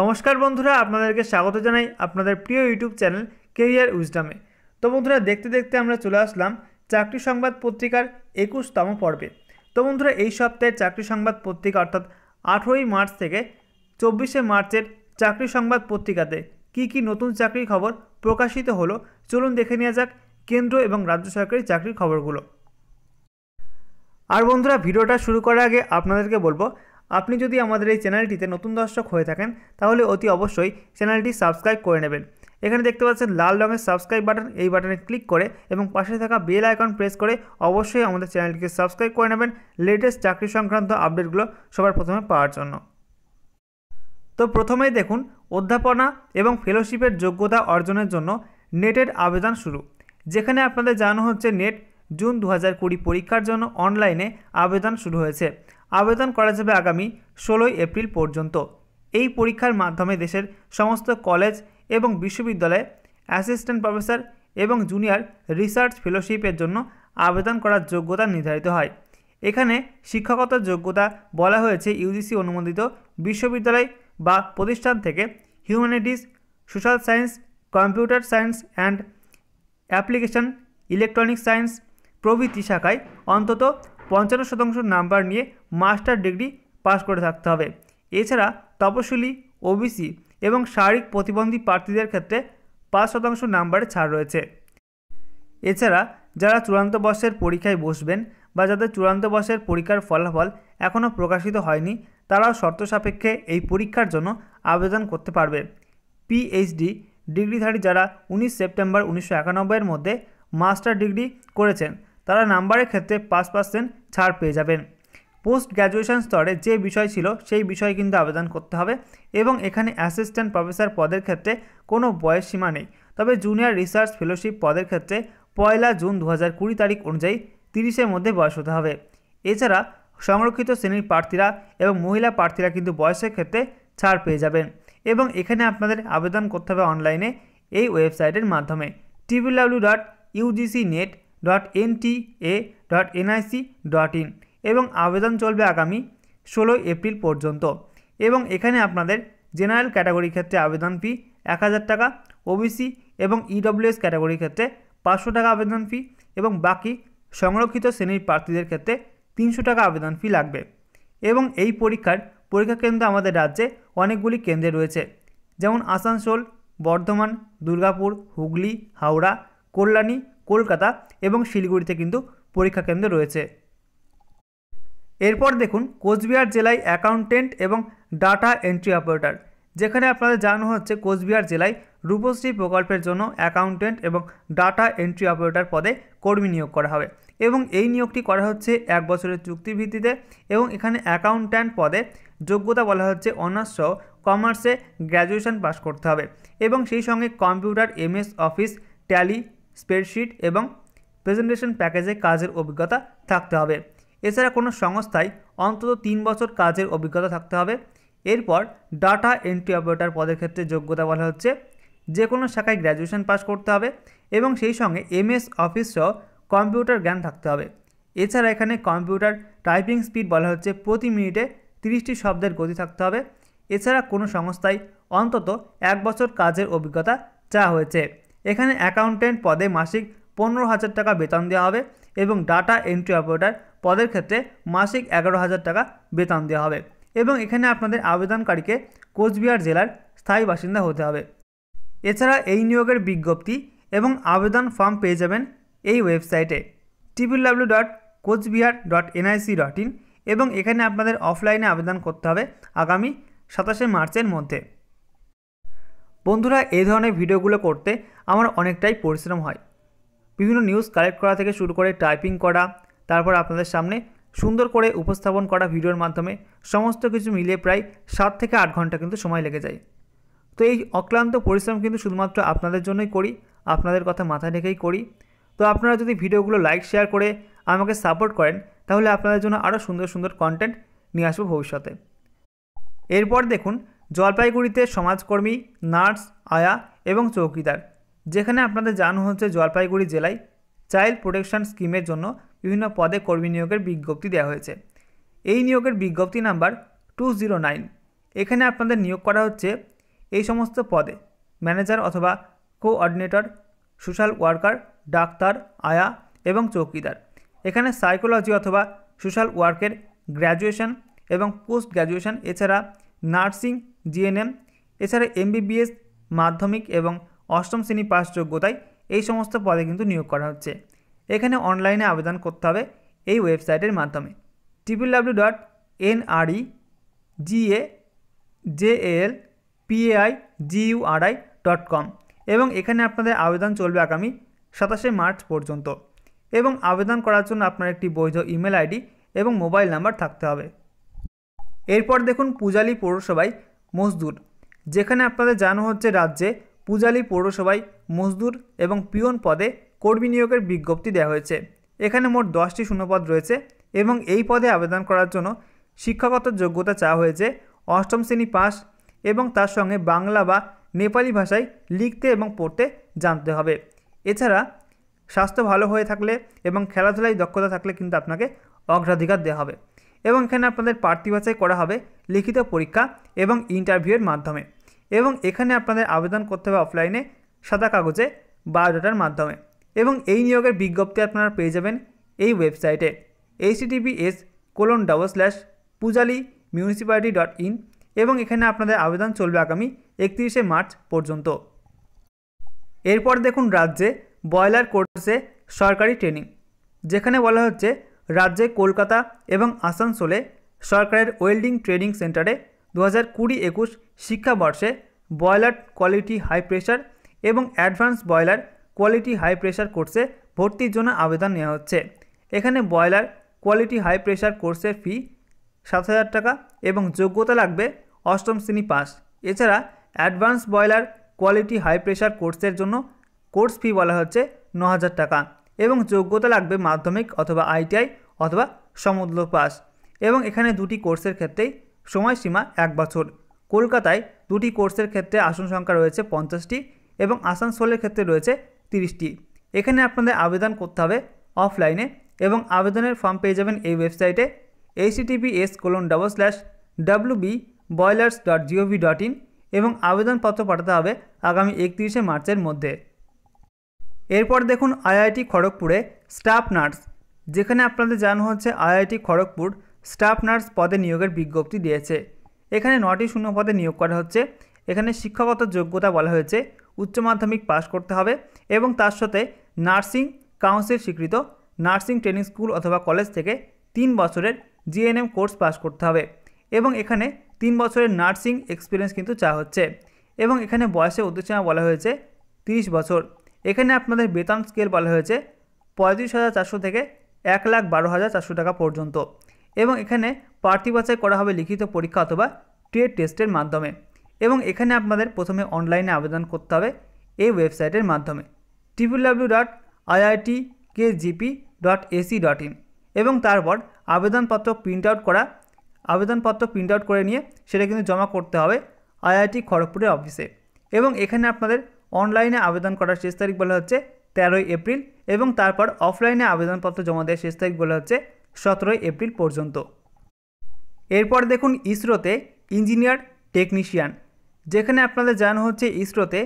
নমস্কার বন্ধুরা আপনাদেরকে স্বাগত জানাই আপনাদের প্রিয় ইউটিউব চ্যানেল কেরিয়ার উইজডামে তো বন্ধুরা দেখতে দেখতে আমরা চলে আসলাম চাকরি সংবাদ পত্রিকার একুশতম পর্বে তো বন্ধুরা এই সপ্তাহের চাকরি সংবাদ পত্রিকা অর্থাৎ আঠেরোই মার্চ থেকে চব্বিশে মার্চের চাকরি সংবাদ পত্রিকাতে কি কি নতুন চাকরির খবর প্রকাশিত হলো চলুন দেখে নেওয়া যাক কেন্দ্র এবং রাজ্য সরকারি চাকরির খবরগুলো আর বন্ধুরা ভিডিওটা শুরু করার আগে আপনাদেরকে বলবো আপনি যদি আমাদের এই চ্যানেলটিতে নতুন দর্শক হয়ে থাকেন তাহলে অতি অবশ্যই চ্যানেলটি সাবস্ক্রাইব করে নেবেন এখানে দেখতে পাচ্ছেন লাল রঙের সাবস্ক্রাইব বাটন এই বাটনে ক্লিক করে এবং পাশে থাকা বেল আইকন প্রেস করে অবশ্যই আমাদের চ্যানেলটিকে সাবস্ক্রাইব করে নেবেন লেটেস্ট চাকরি সংক্রান্ত আপডেটগুলো সবার প্রথমে পাওয়ার জন্য তো প্রথমেই দেখুন অধ্যাপনা এবং ফেলোশিপের যোগ্যতা অর্জনের জন্য নেটের আবেদন শুরু যেখানে আপনাদের জানানো হচ্ছে নেট জুন দু হাজার কুড়ি পরীক্ষার জন্য অনলাইনে আবেদন শুরু হয়েছে আবেদন করা যাবে আগামী ষোলোই এপ্রিল পর্যন্ত এই পরীক্ষার মাধ্যমে দেশের সমস্ত কলেজ এবং বিশ্ববিদ্যালয়ে অ্যাসিস্ট্যান্ট প্রফেসর এবং জুনিয়র রিসার্চ ফেলোশিপের জন্য আবেদন করার যোগ্যতা নির্ধারিত হয় এখানে শিক্ষকতার যোগ্যতা বলা হয়েছে ইউজিসি অনুমোদিত বিশ্ববিদ্যালয় বা প্রতিষ্ঠান থেকে humanities social science computer science and application electronic science প্রভৃতি শাখায় অন্তত পঞ্চান্ন শতাংশ নাম্বার নিয়ে মাস্টার ডিগ্রি পাস করে থাকতে হবে এছাড়া তপশিলি ওবিসি এবং শারীরিক প্রতিবন্ধী প্রার্থীদের ক্ষেত্রে পাঁচ শতাংশ নাম্বারে ছাড় রয়েছে এছাড়া যারা চূড়ান্ত বর্ষের পরীক্ষায় বসবেন বা যাদের চূড়ান্ত বর্ষের পরীক্ষার ফলাফল এখনও প্রকাশিত হয়নি তারাও শর্ত সাপেক্ষে এই পরীক্ষার জন্য আবেদন করতে পারবে পিএইচডি ডিগ্রিধারী যারা উনিশ সেপ্টেম্বর উনিশশো একানব্বইয়ের মধ্যে মাস্টার ডিগ্রি করেছেন তারা নাম্বারের ক্ষেত্রে পাঁচ পার্সেন্ট ছাড় পেয়ে যাবেন পোস্ট গ্র্যাজুয়েশন স্তরে যে বিষয় ছিল সেই বিষয়ে কিন্তু আবেদন করতে হবে এবং এখানে অ্যাসিস্ট্যান্ট প্রফেসর পদের ক্ষেত্রে কোনো বয়স সীমা নেই তবে জুনিয়র রিসার্চ ফেলোশিপ পদের ক্ষেত্রে পয়লা জুন দু কুড়ি তারিখ অনুযায়ী তিরিশের মধ্যে বয়স হতে হবে এছাড়া সংরক্ষিত শ্রেণীর প্রার্থীরা এবং মহিলা প্রার্থীরা কিন্তু বয়সের ক্ষেত্রে ছাড় পেয়ে যাবেন এবং এখানে আপনাদের আবেদন করতে হবে অনলাইনে এই ওয়েবসাইটের মাধ্যমে TVW dot UGC net dot N T A dot NIC dot in এবং আবেদন চলবে আগামী ষোলোই এপ্রিল পর্যন্ত এবং এখানে আপনাদের জেনারেল ক্যাটাগরির ক্ষেত্রে আবেদন ফি এক হাজার টাকা ওবিসি এবং ইডব্লিউএস e ক্যাটাগরির ক্ষেত্রে পাঁচশো টাকা আবেদন ফি এবং বাকি সংরক্ষিত শ্রেণীর প্রার্থীদের ক্ষেত্রে তিনশো টাকা আবেদন ফি লাগবে এবং এই পরীক্ষার পরীক্ষা কেন্দ্র আমাদের রাজ্যে অনেকগুলি কেন্দ্রে রয়েছে যেমন আসানসোল বর্ধমান দুর্গাপুর হুগলি হাওড়া কল্যাণী কলকাতা এবং শিলিগুড়িতে কিন্তু পরীক্ষা কেন্দ্র রয়েছে এরপর দেখুন কোচবিহার জেলায় অ্যাকাউন্টেন্ট এবং ডাটা এন্ট্রি অপারেটর যেখানে আপনাদের জানানো হচ্ছে কোচবিহার জেলায় রূপশ্রী প্রকল্পের জন্য অ্যাকাউন্টেন্ট এবং ডাটা এন্ট্রি অপারেটর পদে কর্মী নিয়োগ করা হবে এবং এই নিয়োগটি করা হচ্ছে এক বছরের চুক্তির ভিত্তিতে এবং এখানে অ্যাকাউন্ট্যান্ট পদে যোগ্যতা বলা হচ্ছে অনার্স সহ কমার্সে গ্র্যাজুয়েশন পাস করতে হবে এবং সেই সঙ্গে computer MS Office Tally spreadsheet এবং প্রেজেন্টেশন প্যাকেজে কাজের অভিজ্ঞতা থাকতে হবে এছাড়া কোনো সংস্থায় অন্তত তিন বছর কাজের অভিজ্ঞতা থাকতে হবে এরপর ডাটা এন্ট্রি অপারেটার পদের ক্ষেত্রে যোগ্যতা বলা হচ্ছে যে কোনো শাখায় গ্র্যাজুয়েশন পাস করতে হবে এবং সেই সঙ্গে এমএস অফিস সহ কম্পিউটার জ্ঞান থাকতে হবে এছাড়া এখানে কম্পিউটার টাইপিং স্পিড বলা হচ্ছে প্রতি মিনিটে তিরিশটি শব্দের গতি থাকতে হবে এছাড়া কোনো সংস্থায় অন্তত এক বছর কাজের অভিজ্ঞতা চা হয়েছে এখানে অ্যাকাউন্টেন্ট পদে মাসিক পনেরো হাজার টাকা বেতন দেওয়া হবে এবং ডাটা এন্ট্রি অপারেটার পদের ক্ষেত্রে মাসিক এগারো হাজার টাকা বেতন দেওয়া হবে এবং এখানে আপনাদের আবেদনকারীকে কোচবিহার জেলার স্থায়ী বাসিন্দা হতে হবে এছাড়া এই নিয়োগের বিজ্ঞপ্তি এবং আবেদন ফর্ম পেয়ে যাবেন এই ওয়েবসাইটে TPW dot Cooch Behar dot NIC dot in এবং এখানে আপনাদের অফলাইনে আবেদন করতে হবে আগামী সাতাশে মার্চের মধ্যে বন্ধুরা এই ধরনের ভিডিওগুলো করতে আমার অনেকটাই পরিশ্রম হয় বিভিন্ন নিউজ কালেক্ট করা থেকে শুরু করে টাইপিং করা তারপর আপনাদের সামনে সুন্দর করে উপস্থাপন করা ভিডিওর মাধ্যমে সমস্ত কিছু মিলিয়ে প্রায় সাত থেকে আট ঘন্টা কিন্তু সময় লেগে যায় তো এই অক্লান্ত পরিশ্রম কিন্তু শুধুমাত্র আপনাদের জন্যই করি আপনাদের কথা মাথায় রেখেই করি তো আপনারা যদি ভিডিওগুলো লাইক শেয়ার করে আমাকে সাপোর্ট করেন তাহলে আপনাদের জন্য আরও সুন্দর সুন্দর কন্টেন্ট নিয়ে আসবো ভবিষ্যতে এরপর দেখুন জলপাইগুড়িতে সমাজকর্মী নার্স আয়া এবং চৌকিদার যেখানে আপনাদের জানো হচ্ছে জলপাইগুড়ি জেলায় চাইল্ড প্রোটেকশন স্কিমের জন্য বিভিন্ন পদে কর্মী নিয়োগের বিজ্ঞপ্তি দেওয়া হয়েছে এই নিয়োগের বিজ্ঞপ্তি নাম্বার টু জিরো নাইন এখানে আপনাদের নিয়োগ করা হচ্ছে এই সমস্ত পদে ম্যানেজার অথবা কোঅর্ডিনেটর সোশ্যাল ওয়ার্কার ডাক্তার আয়া এবং চৌকিদার এখানে সাইকোলজি অথবা সোশ্যাল ওয়ার্কের গ্র্যাজুয়েশন এবং পোস্ট গ্র্যাজুয়েশন এছাড়া নার্সিং জিএনএম এছাড়া এমবিবিএস মাধ্যমিক এবং অষ্টম শ্রেণী পাস যোগ্যতায় এই সমস্ত পদে কিন্তু নিয়োগ করা হচ্ছে এখানে অনলাইনে আবেদন করতে হবে এই ওয়েবসাইটের মাধ্যমে triple W dot NRE GA JL PAI GURI dot com এবং এখানে আপনাদের আবেদন চলবে আগামী সাতাশে মার্চ পর্যন্ত এবং আবেদন করার জন্য আপনার একটি বৈধ ইমেল আইডি এবং মোবাইল নাম্বার থাকতে হবে এরপর দেখুন পূজালী পৌরসভায় মজদুর যেখানে আপনাদের জানো হচ্ছে রাজ্যে পূজালি পৌরসভায় মজদুর এবং পিয়ন পদে কর্মী নিয়োগের বিজ্ঞপ্তি দেওয়া হয়েছে এখানে মোট দশটি শূন্যপদ রয়েছে এবং এই পদে আবেদন করার জন্য শিক্ষাগত যোগ্যতা চাওয়া হয়েছে অষ্টম শ্রেণী পাস এবং তার সঙ্গে বাংলা বা নেপালি ভাষায় লিখতে এবং পড়তে জানতে হবে এছাড়া স্বাস্থ্য ভালো হয়ে থাকলে এবং খেলাধুলায় দক্ষতা থাকলে কিন্তু আপনাকে অগ্রাধিকার দেওয়া হবে এবং এখানে আপনাদের প্রার্থী বাছাই করা হবে লিখিত পরীক্ষা এবং ইন্টারভিউয়ের মাধ্যমে এবং এখানে আপনাদের আবেদন করতে হবে অফলাইনে সাদা কাগজে বায়োডাটার মাধ্যমে এবং এই নিয়োগের বিজ্ঞপ্তি আপনারা পেয়ে যাবেন এই ওয়েবসাইটে HTTPS colon double slash Pujali municipality dot in এবং এখানে আপনাদের আবেদন চলবে আগামী একত্রিশে মার্চ পর্যন্ত এরপর দেখুন রাজ্যে বয়লার কোর্সে সরকারি ট্রেনিং যেখানে বলা হচ্ছে রাজ্যে কলকাতা এবং আসানসোলে সরকারের ওয়েল্ডিং ট্রেনিং সেন্টারে দু হাজার কুড়ি একুশ শিক্ষাবর্ষে বয়লার কোয়ালিটি হাই প্রেশার এবং advance boiler quality high pressure কোর্সে ভর্তির জন্য আবেদন নেওয়া হচ্ছে এখানে বয়লার কোয়ালিটি হাই প্রেশার কোর্সের ফি সাত হাজার টাকা এবং যোগ্যতা লাগবে অষ্টম শ্রেণী পাস এছাড়া advance boiler quality high pressure কোর্সের জন্য কোর্স ফি বলা হচ্ছে ন হাজার টাকা এবং যোগ্যতা লাগবে মাধ্যমিক অথবা আইটিআই অথবা সমুদ্র পাস এবং এখানে দুটি কোর্সের ক্ষেত্রেই সময়সীমা এক বছর কলকাতায় দুটি কোর্সের ক্ষেত্রে আসন সংখ্যা রয়েছে পঞ্চাশটি এবং আসানসোলের ক্ষেত্রে রয়েছে তিরিশটি এখানে আপনাদের আবেদন করতে হবে অফলাইনে এবং আবেদনের ফর্ম পেয়ে যাবেন এই ওয়েবসাইটে HTP S colon double slash W B boilers dot GOV dot in এবং আবেদনপত্র পাঠাতে হবে আগামী একত্রিশে মার্চের মধ্যে এরপর দেখুন আইআইটি খড়গপুরে স্টাফ নার্স যেখানে আপনাদের জানানো হচ্ছে আইআইটি খড়গপুর স্টাফ নার্স পদে নিয়োগের বিজ্ঞপ্তি দিয়েছে এখানে নটি শূন্য পদে নিয়োগ করা হচ্ছে এখানে শিক্ষাগত যোগ্যতা বলা হয়েছে উচ্চ মাধ্যমিক পাশ করতে হবে এবং তার সাথে নার্সিং কাউন্সিল স্বীকৃত নার্সিং ট্রেনিং স্কুল অথবা কলেজ থেকে তিন বছরের জিএনএম কোর্স পাশ করতে হবে এবং এখানে তিন বছরের নার্সিং এক্সপিরিয়েন্স কিন্তু চা হচ্ছে এবং এখানে বয়সের উদ্দেশ্যে বলা হয়েছে তিরিশ বছর এখানে আপনাদের বেতন স্কেল বলা হয়েছে পঁয়ত্রিশ হাজার চারশো থেকে এক লাখ বারো হাজার চারশো টাকা পর্যন্ত এবং এখানে প্রার্থী বাছাই করা হবে লিখিত পরীক্ষা অথবা টিএ টেস্টের মাধ্যমে এবং এখানে আপনাদের প্রথমে অনলাইনে আবেদন করতে হবে এই ওয়েবসাইটের মাধ্যমে TPW dot IIT KGP dot AC dot in এবং তারপর আবেদনপত্র প্রিন্ট আউট করা আবেদনপত্র প্রিন্ট আউট করে নিয়ে সেটা কিন্তু জমা করতে হবে আইআইটি খড়গপুরের অফিসে এবং এখানে আপনাদের অনলাইনে আবেদন করার শেষ তারিখ বলা হচ্ছে তেরোই এপ্রিল এবং তারপর অফলাইনে আবেদনপত্র জমা দেওয়ার শেষ তারিখ বলা হচ্ছে সতেরোই এপ্রিল পর্যন্ত এরপর দেখুন ইসরোতে ইঞ্জিনিয়ার টেকনিশিয়ান যেখানে আপনাদের জানা হচ্ছে ইসরোতে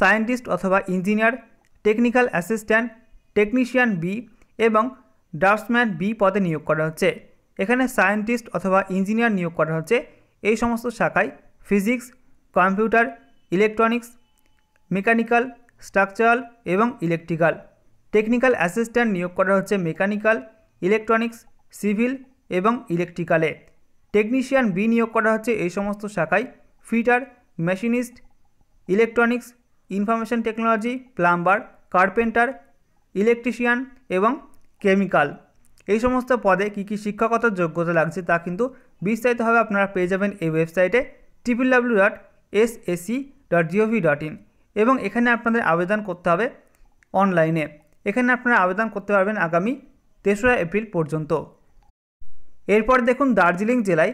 সায়েন্টিস্ট অথবা engineer technical assistant technician B এবং ড্রাফটসম্যান বি পদে নিয়োগ করা হচ্ছে এখানে সায়েন্টিস্ট অথবা ইঞ্জিনিয়ার নিয়োগ করা হচ্ছে এই সমস্ত শাখায় physics computer electronics mechanical structural এবং ইলেকট্রিক্যাল টেকনিক্যাল অ্যাসিস্ট্যান্ট নিয়োগ করা হচ্ছে মেকানিক্যাল ইলেকট্রনিক্স সিভিল এবং ইলেকট্রিক্যালে টেকনিশিয়ান বি নিয়োগ করা হচ্ছে এই সমস্ত শাখায় fitter machinist electronics information technology plumber carpenter electrician এবং কেমিক্যাল এই সমস্ত পদে কী কী শিক্ষাগত যোগ্যতা লাগছে তা কিন্তু বিস্তারিতভাবে আপনারা পেয়ে যাবেন এই ওয়েবসাইটে triple W dot S SC dot GOV dot in এবং এখানে আপনাদের আবেদন করতে হবে অনলাইনে এখানে আপনারা আবেদন করতে পারবেন আগামী তেসরা এপ্রিল পর্যন্ত এরপর দেখুন দার্জিলিং জেলায়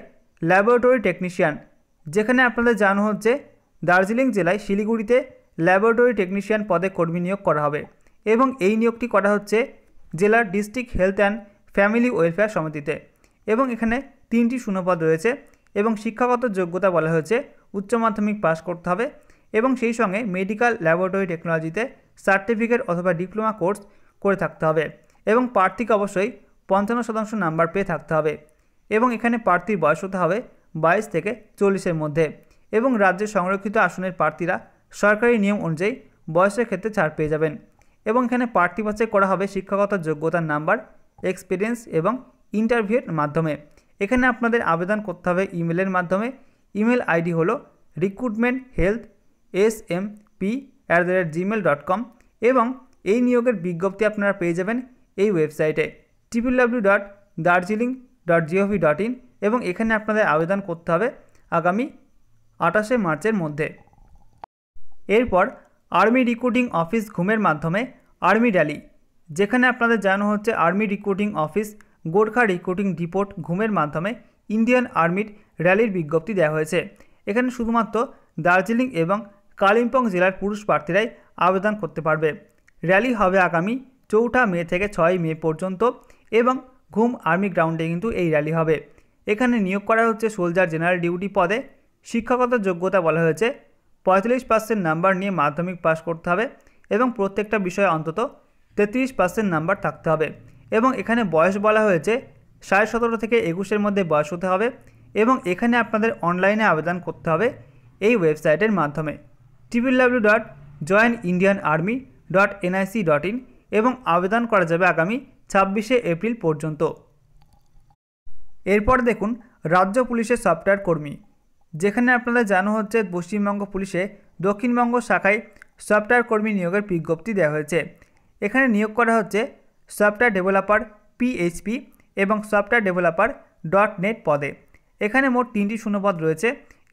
ল্যাবরেটরি টেকনিশিয়ান যেখানে আপনাদের জানো হচ্ছে দার্জিলিং জেলায় শিলিগুড়িতে ল্যাবরেটরি টেকনিশিয়ান পদে কর্মী নিয়োগ করা হবে এবং এই নিয়োগটি করা হচ্ছে জেলার district health and family welfare সমিতিতে এবং এখানে তিনটি শূন্যপদ রয়েছে এবং শিক্ষাগত যোগ্যতা বলা হয়েছে উচ্চ মাধ্যমিক পাশ করতে হবে এবং সেই সঙ্গে মেডিকেল ল্যাবরেটরি টেকনোলজিতে সার্টিফিকেট অথবা ডিপ্লোমা কোর্স করে থাকতে হবে এবং প্রার্থীকে অবশ্যই পঞ্চান্ন শতাংশ নাম্বার পেয়ে থাকতে হবে এবং এখানে প্রার্থীর বয়স হতে হবে বাইশ থেকে চল্লিশের মধ্যে এবং রাজ্যের সংরক্ষিত আসনের প্রার্থীরা সরকারি নিয়ম অনুযায়ী বয়সের ক্ষেত্রে ছাড় পেয়ে যাবেন এবং এখানে প্রার্থী বাছাই করা হবে শিক্ষাগত যোগ্যতার নাম্বার এক্সপিরিয়েন্স এবং ইন্টারভিউয়ের মাধ্যমে এখানে আপনাদের আবেদন করতে হবে ইমেলের মাধ্যমে ইমেল আইডি হলো recruitment health S M P at the rate Gmail dot com এবং এই নিয়োগের বিজ্ঞপ্তি আপনারা পেয়ে যাবেন এই ওয়েবসাইটে triple W dot Darjeeling dot GOV dot in এবং এখানে আপনাদের আবেদন করতে হবে আগামী আঠাশে মার্চের মধ্যে এরপর আর্মি রিক্রুটিং অফিস ঘুমের মাধ্যমে আর্মি র্যালি যেখানে আপনাদের জানানো হচ্ছে army recruiting office Gorkha recruiting depot ঘুমের মাধ্যমে ইন্ডিয়ান আর্মির র্যালির বিজ্ঞপ্তি দেওয়া হয়েছে এখানে শুধুমাত্র দার্জিলিং এবং কালিম্পং জেলার পুরুষ প্রার্থীরাই আবেদন করতে পারবে র্যালি হবে আগামী চৌঠা মে থেকে ছয় মে পর্যন্ত এবং ঘুম আর্মি গ্রাউন্ডে কিন্তু এই র্যালি হবে এখানে নিয়োগ করা হচ্ছে সোলজার জেনারেল ডিউটি পদে শিক্ষাগত যোগ্যতা বলা হয়েছে পঁয়তাল্লিশ পার্সেন্ট নাম্বার নিয়ে মাধ্যমিক পাস করতে হবে এবং প্রত্যেকটা বিষয়ে অন্তত তেত্রিশ পার্সেন্ট নাম্বার থাকতে হবে এবং এখানে বয়স বলা হয়েছে সাড়ে সতেরো থেকে একুশের মধ্যে বয়স হতে হবে এবং এখানে আপনাদের অনলাইনে আবেদন করতে হবে এই ওয়েবসাইটের মাধ্যমে triple W dot join Indian army dot NIC dot in এবং আবেদন করা যাবে আগামী ছাব্বিশে এপ্রিল পর্যন্ত এরপর দেখুন রাজ্য পুলিশের সফটওয়্যার কর্মী যেখানে আপনারা জানো হচ্ছে পশ্চিমবঙ্গ পুলিশে দক্ষিণবঙ্গ শাখায় সফটওয়্যার কর্মী নিয়োগের বিজ্ঞপ্তি দেওয়া হয়েছে এখানে নিয়োগ করা হচ্ছে সফটওয়্যার ডেভেলপার পিএইচপি এবং সফটওয়্যার ডেভেলপার ডট নেট পদে এখানে মোট তিনটি শূন্যপদ রয়েছে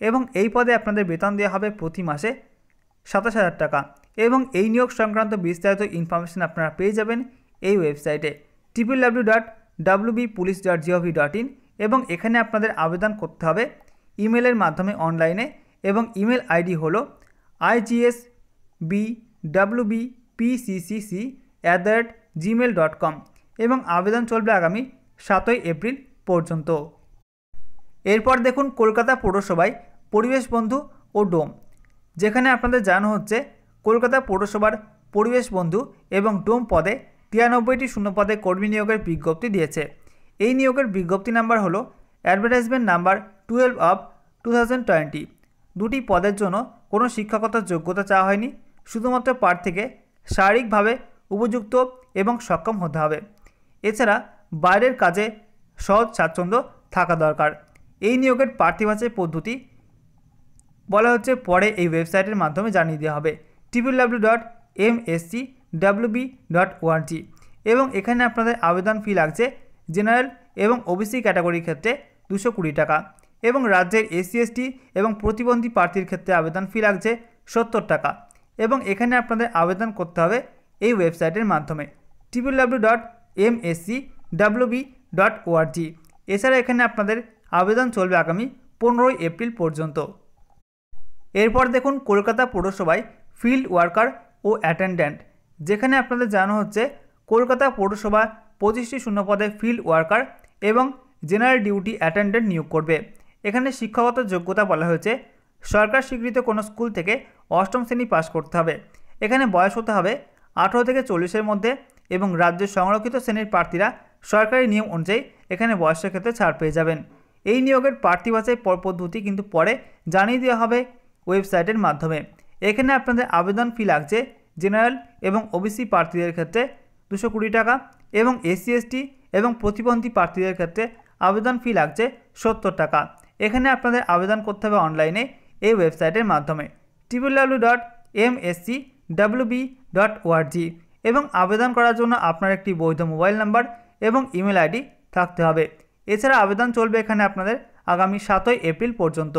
এবং এই পদে আপনাদের বেতন দেওয়া হবে প্রতি মাসে সাতাশ হাজার টাকা এবং এই নিয়োগ সংক্রান্ত বিস্তারিত ইনফরমেশান আপনারা পেয়ে যাবেন এই ওয়েবসাইটে triple W dot WB police dot GOV dot in এবং এখানে আপনাদের আবেদন করতে হবে ইমেলের মাধ্যমে অনলাইনে এবং ইমেল আইডি হলো IGS B W B PCCC at the rate Gmail dot com এবং আবেদন চলবে আগামী সাতই এপ্রিল পর্যন্ত এরপর দেখুন কলকাতা পৌরসভায় পরিবেশ বন্ধু ও ডোম যেখানে আপনাদের জানানো হচ্ছে কলকাতা পৌরসভার পরিবেশ বন্ধু এবং ডোম পদে তিরানব্বইটি শূন্যপদে কর্মী নিয়োগের বিজ্ঞপ্তি দিয়েছে এই নিয়োগের বিজ্ঞপ্তি নাম্বার হলো advertisement number twelve of two দুটি পদের জন্য কোনো শিক্ষাগত যোগ্যতা চাওয়া হয়নি শুধুমাত্র প্রার্থীকে শারীরিকভাবে উপযুক্ত এবং সক্ষম হতে হবে এছাড়া বাইরের কাজে সহজ স্বাচ্ছন্দ্য থাকা দরকার এই নিয়োগের প্রার্থী পদ্ধতি বলা হচ্ছে পরে এই ওয়েবসাইটের মাধ্যমে জানিয়ে দেওয়া হবে TPW dot M SC WB dot G এবং এখানে আপনাদের আবেদন ফি লাগছে জেনারেল এবং ওবিসি ক্যাটাগরির ক্ষেত্রে দুশো কুড়ি টাকা এবং রাজ্যের এসসি এসটি এবং প্রতিবন্ধী প্রার্থীর ক্ষেত্রে আবেদন ফি লাগছে সত্তর টাকা এবং এখানে আপনাদের আবেদন করতে হবে এই ওয়েবসাইটের মাধ্যমে TPW dot M SC WB dot G এছাড়া এখানে আপনাদের আবেদন চলবে আগামী পনেরোই এপ্রিল পর্যন্ত এরপর দেখুন কলকাতা পৌরসভায় ফিল্ড ওয়ার্কার ও অ্যাটেন্ডেন্ট যেখানে আপনাদের জানানো হচ্ছে কলকাতা পৌরসভা পঁচিশটি শূন্যপদে ফিল্ড ওয়ার্কার এবং জেনারেল ডিউটি অ্যাটেন্ডেন্ট নিয়োগ করবে এখানে শিক্ষাগত যোগ্যতা বলা হয়েছে সরকার স্বীকৃত কোনো স্কুল থেকে অষ্টম শ্রেণী পাশ করতে হবে এখানে বয়স হতে হবে আঠেরো থেকে চল্লিশের মধ্যে এবং রাজ্যের সংরক্ষিত শ্রেণীর প্রার্থীরা সরকারি নিয়ম অনুযায়ী এখানে বয়সের ক্ষেত্রে ছাড় পেয়ে যাবেন এই নিয়োগের প্রার্থী বাছাই পদ্ধতি কিন্তু পরে জানিয়ে দেওয়া হবে ওয়েবসাইটের মাধ্যমে এখানে আপনাদের আবেদন ফি লাগছে জেনারেল এবং ওবিসি প্রার্থীদের ক্ষেত্রে দুশো কুড়ি টাকা এবং এসসি এসটি এবং প্রতিবন্ধী প্রার্থীদের ক্ষেত্রে আবেদন ফি লাগছে সত্তর টাকা এখানে আপনাদের আবেদন করতে হবে অনলাইনে এই ওয়েবসাইটের মাধ্যমে TBW dot M SC WB dot ORG এবং আবেদন করার জন্য আপনার একটি বৈধ মোবাইল নাম্বার এবং ইমেল আইডি থাকতে হবে এছাড়া আবেদন চলবে এখানে আপনাদের আগামী সাতই এপ্রিল পর্যন্ত